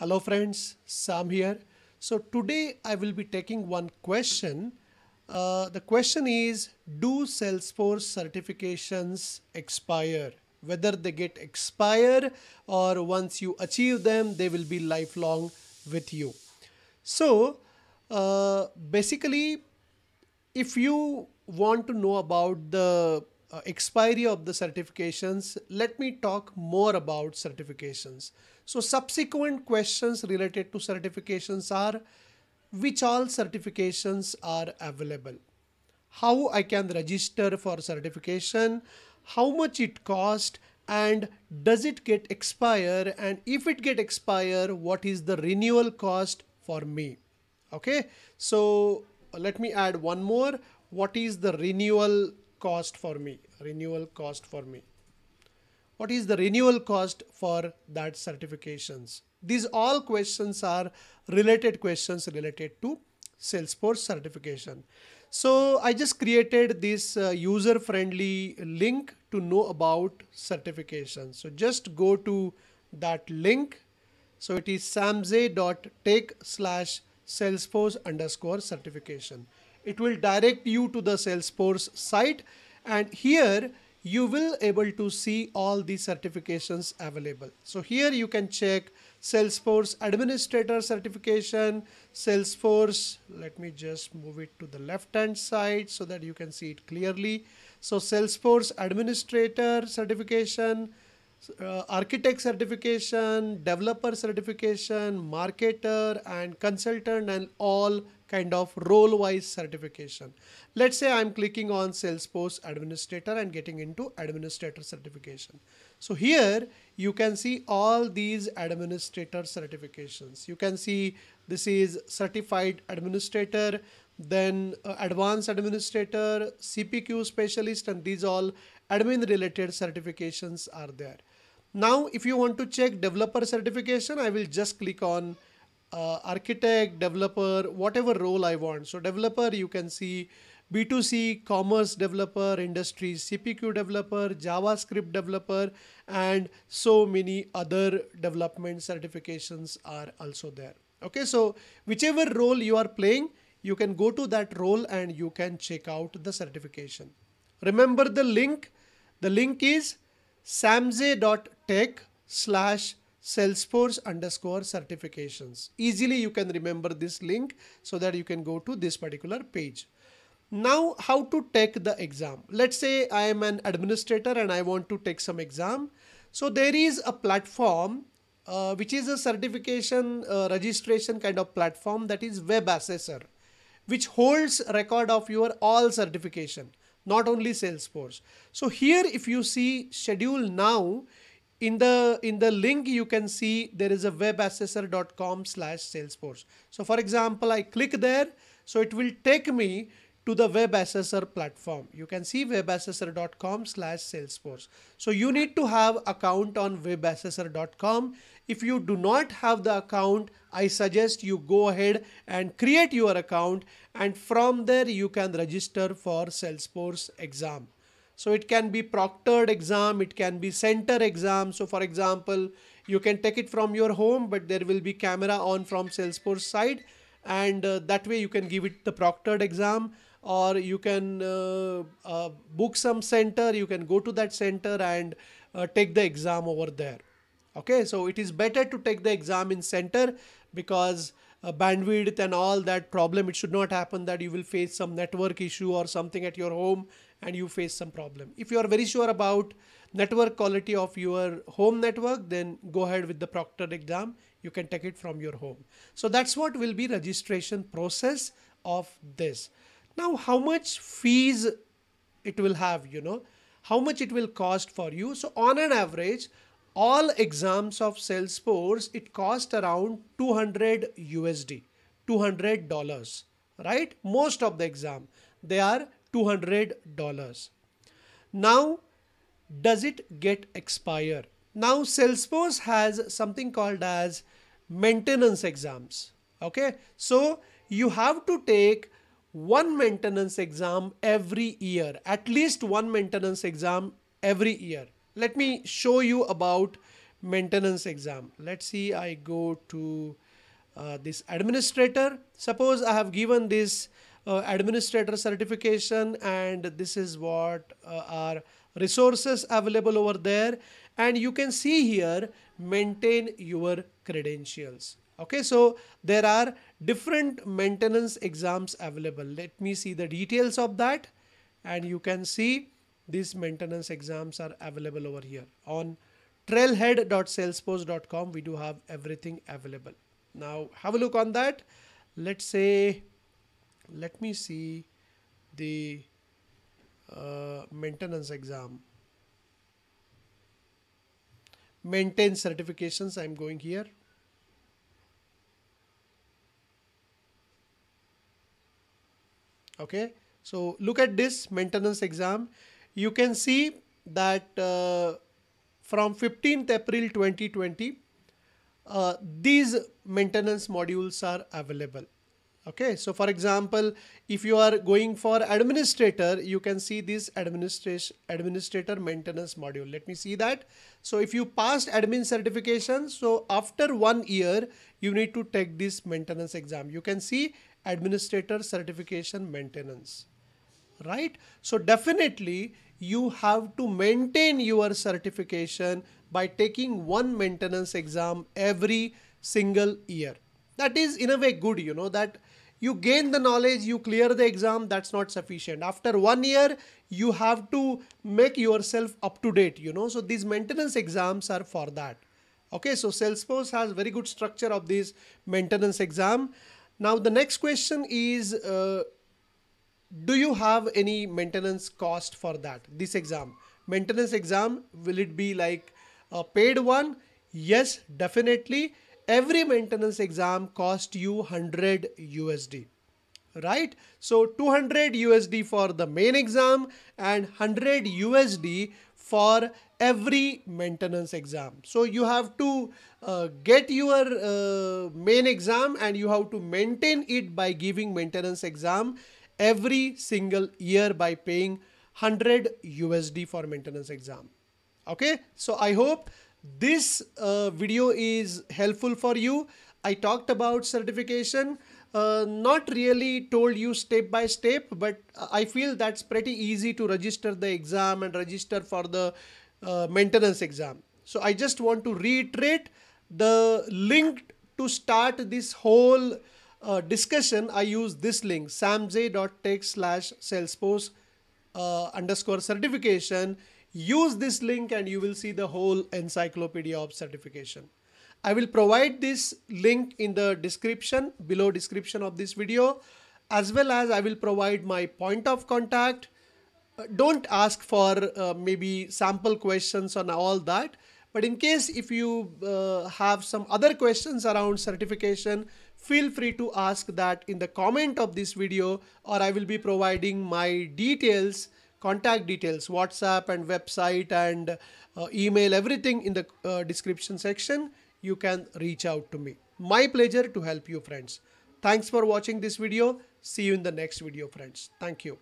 Hello friends, Sam here. So today I will be taking one question. Uh, the question is, do Salesforce certifications expire? Whether they get expire or once you achieve them, they will be lifelong with you. So uh, basically, if you want to know about the uh, expiry of the certifications, let me talk more about certifications. So subsequent questions related to certifications are which all certifications are available, how I can register for certification, how much it cost and does it get expire and if it get expire what is the renewal cost for me okay so let me add one more what is the renewal cost for me renewal cost for me what is the renewal cost for that certifications? These all questions are related questions related to Salesforce certification. So I just created this uh, user-friendly link to know about certification. So just go to that link. So it is samze.tech slash Salesforce underscore certification. It will direct you to the Salesforce site and here you will able to see all the certifications available. So here you can check Salesforce administrator certification, Salesforce, let me just move it to the left hand side so that you can see it clearly. So Salesforce administrator certification, uh, architect certification, developer certification, marketer and consultant and all kind of role wise certification. Let's say I'm clicking on Salesforce administrator and getting into administrator certification. So here you can see all these administrator certifications. You can see this is certified administrator, then uh, advanced administrator, CPQ specialist, and these all admin related certifications are there. Now, if you want to check developer certification, I will just click on uh, architect, developer, whatever role I want. So developer, you can see B2C, commerce developer, industry, CPQ developer, JavaScript developer, and so many other development certifications are also there. Okay, so whichever role you are playing, you can go to that role and you can check out the certification. Remember the link. The link is samze.tech slash salesforce underscore certifications easily you can remember this link so that you can go to this particular page now how to take the exam let's say i am an administrator and i want to take some exam so there is a platform uh, which is a certification uh, registration kind of platform that is web assessor which holds record of your all certification not only salesforce so here if you see schedule now in the in the link you can see there is a webassessor.com slash salesforce so for example i click there so it will take me to the webassessor platform you can see webassessor.com slash salesforce so you need to have account on webassessor.com if you do not have the account i suggest you go ahead and create your account and from there you can register for salesforce exam so it can be proctored exam, it can be center exam. So for example, you can take it from your home, but there will be camera on from Salesforce side. And uh, that way you can give it the proctored exam or you can uh, uh, book some center. You can go to that center and uh, take the exam over there. Okay, so it is better to take the exam in center because uh, bandwidth and all that problem. It should not happen that you will face some network issue or something at your home and you face some problem. If you are very sure about network quality of your home network, then go ahead with the proctored exam. You can take it from your home. So that's what will be registration process of this. Now, how much fees it will have, you know, how much it will cost for you. So on an average, all exams of Salesforce, it cost around 200 USD, $200, right? Most of the exam, they are $200. Now, does it get expire? Now, Salesforce has something called as maintenance exams. Okay, so you have to take one maintenance exam every year, at least one maintenance exam every year. Let me show you about maintenance exam. Let's see, I go to uh, this administrator. Suppose I have given this uh, administrator certification and this is what uh, are resources available over there and you can see here maintain your credentials okay so there are different maintenance exams available let me see the details of that and you can see these maintenance exams are available over here on trailhead.salesforce.com we do have everything available now have a look on that let's say let me see the uh, maintenance exam maintain certifications I'm going here okay so look at this maintenance exam you can see that uh, from 15th April 2020 uh, these maintenance modules are available okay so for example if you are going for administrator you can see this administration administrator maintenance module let me see that so if you passed admin certification so after one year you need to take this maintenance exam you can see administrator certification maintenance right so definitely you have to maintain your certification by taking one maintenance exam every single year that is in a way good you know that you gain the knowledge, you clear the exam, that's not sufficient. After one year, you have to make yourself up to date, you know. So these maintenance exams are for that. Okay, so Salesforce has very good structure of this maintenance exam. Now the next question is, uh, do you have any maintenance cost for that, this exam? Maintenance exam, will it be like a paid one? Yes, definitely every maintenance exam cost you 100 USD right so 200 USD for the main exam and 100 USD for every maintenance exam so you have to uh, get your uh, main exam and you have to maintain it by giving maintenance exam every single year by paying 100 USD for maintenance exam okay so I hope this uh, video is helpful for you. I talked about certification, uh, not really told you step by step, but uh, I feel that's pretty easy to register the exam and register for the uh, maintenance exam. So I just want to reiterate the link to start this whole uh, discussion. I use this link samj.tech slash salesforce uh, underscore certification. Use this link and you will see the whole encyclopedia of certification. I will provide this link in the description below description of this video as well as I will provide my point of contact. Uh, don't ask for uh, maybe sample questions on all that. But in case if you uh, have some other questions around certification, feel free to ask that in the comment of this video or I will be providing my details contact details, WhatsApp and website and uh, email, everything in the uh, description section. You can reach out to me. My pleasure to help you friends. Thanks for watching this video. See you in the next video friends. Thank you.